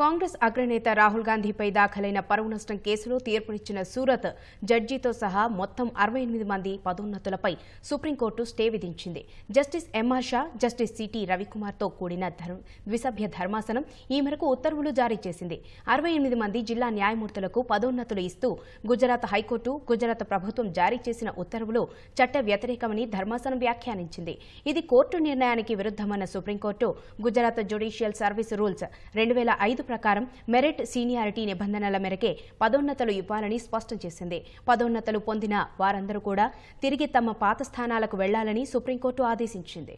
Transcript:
కాంగ్రెస్ అగ్రనేత రాహుల్ గాంధీపై దాఖలైన పరువు నష్టం కేసులో తీర్పునిచ్చిన సూరత్ జడ్జితో సహా మొత్తం అరవై ఎనిమిది మంది పదోన్నతులపై సుప్రీంకోర్టు స్టే విధించింది justice M R Shah justice C T రవికుమార్తో కూడిన ద్విసభ్య ధర్మాసనం ఈ మేరకు ఉత్తర్వులు జారీ చేసింది అరవై ఎనిమిది మంది జిల్లా న్యాయమూర్తులకు పదోన్నతులు ఇస్తూ గుజరాత్ హైకోర్టు గుజరాత్ ప్రభుత్వం జారీ చేసిన ఉత్తర్వులు చట్ట వ్యతిరేకమని ధర్మాసనం వ్యాఖ్యానించింది ఇది కోర్టు నిర్ణయానికి విరుద్దమన్న supreme court Gujarat judicial service rules రెండు వేల ఐదు ప్రకారం మెరిట్ సీనియారిటీ నిబంధనల మేరకే పదోన్నతలు ఇవ్వాలని స్పష్టం చేసింది పదోన్నతలు పొందిన వారందరూ కూడా తిరిగి తమ పాత స్థానాలకు వెళ్లాలని సుప్రీంకోర్టు ఆదేశించింది